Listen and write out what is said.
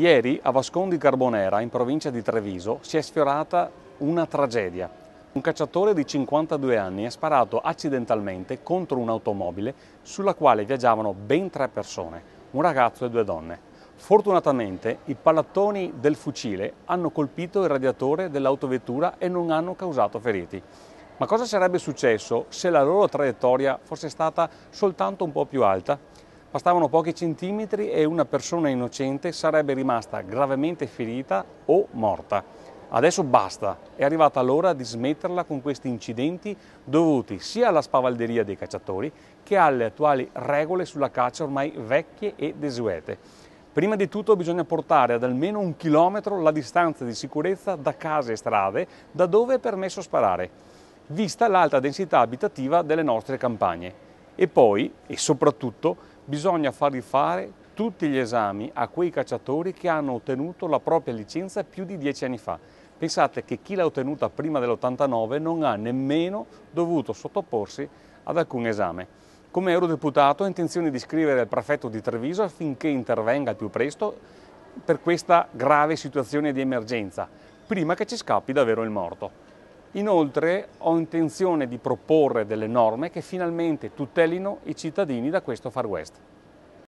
Ieri a Vascon di Carbonera, in provincia di Treviso, si è sfiorata una tragedia. Un cacciatore di 52 anni ha sparato accidentalmente contro un'automobile sulla quale viaggiavano ben tre persone, un ragazzo e due donne. Fortunatamente i pallattoni del fucile hanno colpito il radiatore dell'autovettura e non hanno causato feriti. Ma cosa sarebbe successo se la loro traiettoria fosse stata soltanto un po' più alta? Bastavano pochi centimetri e una persona innocente sarebbe rimasta gravemente ferita o morta. Adesso basta, è arrivata l'ora di smetterla con questi incidenti dovuti sia alla spavalderia dei cacciatori che alle attuali regole sulla caccia ormai vecchie e desuete. Prima di tutto bisogna portare ad almeno un chilometro la distanza di sicurezza da case e strade da dove è permesso sparare, vista l'alta densità abitativa delle nostre campagne. E poi, e soprattutto, bisogna far rifare tutti gli esami a quei cacciatori che hanno ottenuto la propria licenza più di dieci anni fa. Pensate che chi l'ha ottenuta prima dell'89 non ha nemmeno dovuto sottoporsi ad alcun esame. Come eurodeputato ho intenzione di scrivere al prefetto di Treviso affinché intervenga al più presto per questa grave situazione di emergenza, prima che ci scappi davvero il morto. Inoltre ho intenzione di proporre delle norme che finalmente tutelino i cittadini da questo far west.